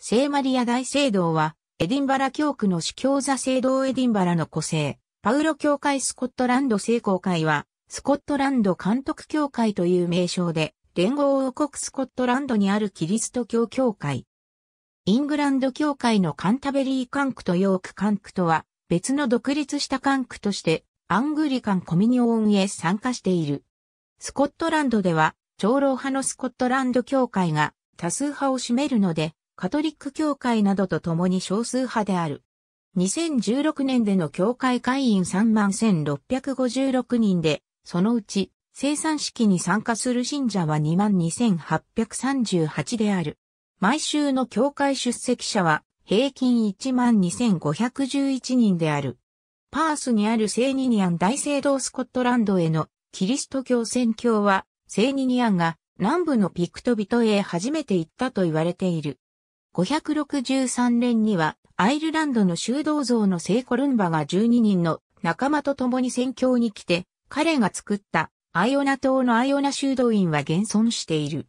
聖マリア大聖堂は、エディンバラ教区の主教座聖堂エディンバラの個性、パウロ教会スコットランド聖公会は、スコットランド監督教会という名称で、連合王国スコットランドにあるキリスト教教会。イングランド教会のカンタベリー管区とヨーク管区とは、別の独立した管区として、アングリカンコミニオンへ参加している。スコットランドでは、長老派のスコットランド教会が多数派を占めるので、カトリック教会などと共に少数派である。2016年での教会会員31,656人で、そのうち生産式に参加する信者は22,838である。毎週の教会出席者は平均12,511人である。パースにあるセーニニアン大聖堂スコットランドへのキリスト教宣教はセーニニアンが南部のピクトビトへ初めて行ったと言われている。563年には、アイルランドの修道像の聖コルンバが12人の仲間と共に宣教に来て、彼が作ったアイオナ島のアイオナ修道院は現存している。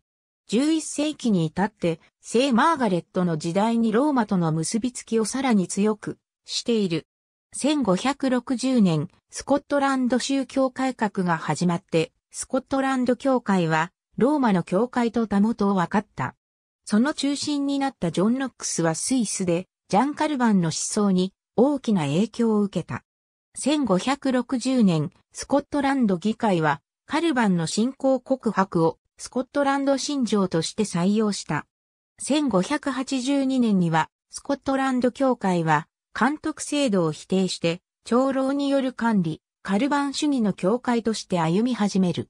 11世紀に至って、聖マーガレットの時代にローマとの結びつきをさらに強くしている。1560年、スコットランド宗教改革が始まって、スコットランド教会は、ローマの教会とたもとを分かった。その中心になったジョン・ノックスはスイスで、ジャン・カルバンの思想に大きな影響を受けた。1560年、スコットランド議会は、カルバンの信仰告白をスコットランド信条として採用した。1582年には、スコットランド協会は、監督制度を否定して、長老による管理、カルバン主義の教会として歩み始める。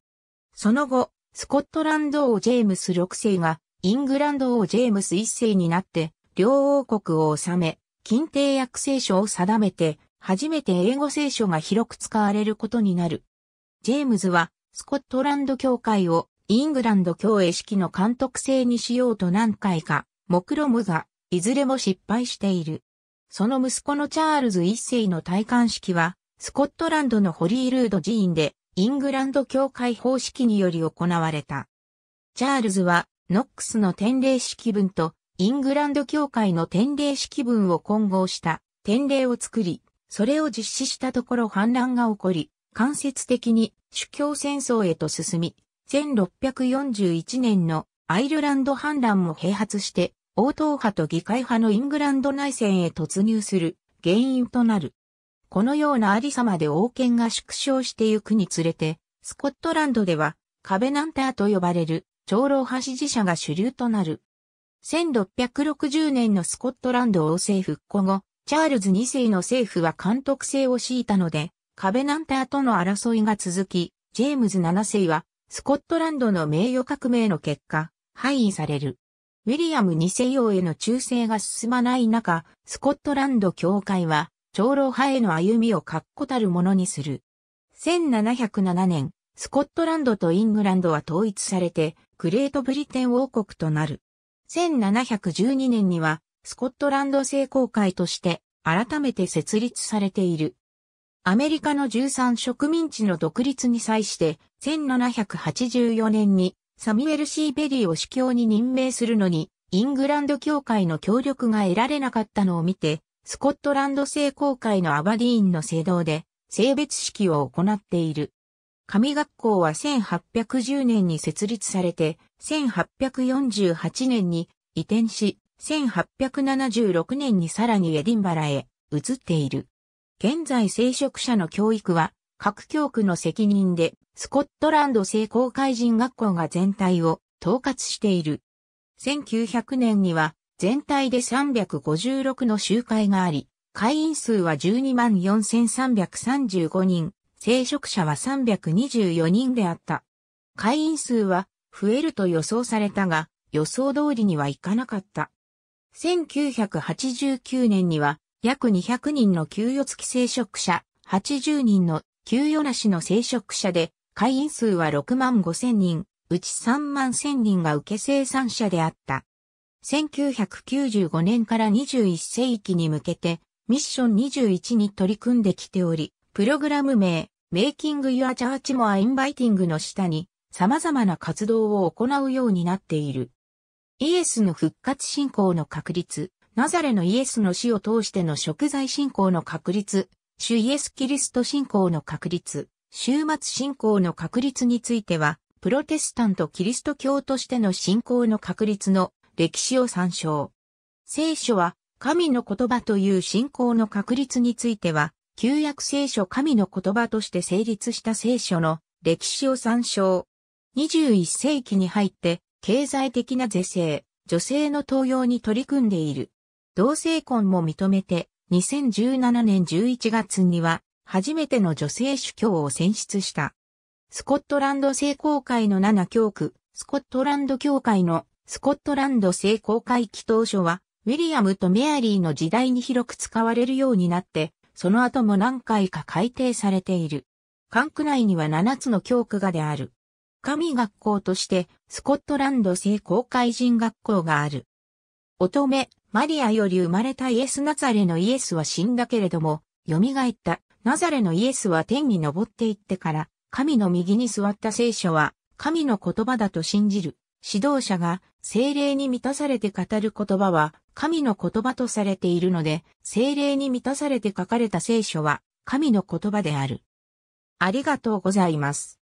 その後、スコットランド王ジェームス6世がイングランド王ジェームス一世になって、両王国を治め、禁帝約聖書を定めて、初めて英語聖書が広く使われることになる。ジェームズは、スコットランド教会をイングランド教会式の監督制にしようと何回か、目論むが、いずれも失敗している。その息子のチャールズ一世の戴冠式は、スコットランドのホリールード寺院で、イングランド教会方式により行われた。チャールズは、ノックスの典礼式文とイングランド教会の典礼式文を混合した典礼を作り、それを実施したところ反乱が起こり、間接的に主教戦争へと進み、1641年のアイルランド反乱も併発して、王党派と議会派のイングランド内戦へ突入する原因となる。このようなありさまで王権が縮小してゆくにつれて、スコットランドでは、カベナンターと呼ばれる長老派支持者が主流となる。1660年のスコットランド王政復古後、チャールズ2世の政府は監督制を敷いたので、壁なナンターとの争いが続き、ジェームズ7世は、スコットランドの名誉革命の結果、廃位される。ウィリアム2世王への忠誠が進まない中、スコットランド教会は、長老派への歩みを確固たるものにする。1707年、スコットランドとイングランドは統一されて、グレートブリテン王国となる。1712年には、スコットランド聖公会として、改めて設立されている。アメリカの13植民地の独立に際して、1784年にサミュエル・シー・ベリーを主教に任命するのに、イングランド教会の協力が得られなかったのを見て、スコットランド聖公会のアバディーンの聖堂で、性別式を行っている。神学校は1810年に設立されて、1848年に移転し、1876年にさらにエディンバラへ移っている。現在聖職者の教育は各教区の責任でスコットランド聖公会人学校が全体を統括している。1900年には全体で356の集会があり、会員数は12万4335人。聖職者は324人であった。会員数は増えると予想されたが、予想通りにはいかなかった。1989年には約200人の給与付き聖職者、80人の給与なしの聖職者で、会員数は6万5千人、うち3万1000人が受け生産者であった。1995年から21世紀に向けて、ミッション21に取り組んできており、プログラム名、Making Your Church More Inviting の下に、様々な活動を行うようになっている。イエスの復活信仰の確立、ナザレのイエスの死を通しての食材信仰の確立、主イエスキリスト信仰の確立、終末信仰の確立については、プロテスタントキリスト教としての信仰の確立の歴史を参照。聖書は、神の言葉という信仰の確立については、旧約聖書神の言葉として成立した聖書の歴史を参照。21世紀に入って経済的な是正、女性の登用に取り組んでいる。同性婚も認めて2017年11月には初めての女性主教を選出した。スコットランド聖公会の7教区、スコットランド教会のスコットランド聖公会祈祷書は、ウィリアムとメアリーの時代に広く使われるようになって、その後も何回か改定されている。管区内には7つの教区がである。神学校として、スコットランド聖公会人学校がある。乙女、マリアより生まれたイエス・ナザレのイエスは死んだけれども、蘇った。ナザレのイエスは天に昇っていってから、神の右に座った聖書は、神の言葉だと信じる。指導者が精霊に満たされて語る言葉は神の言葉とされているので、精霊に満たされて書かれた聖書は神の言葉である。ありがとうございます。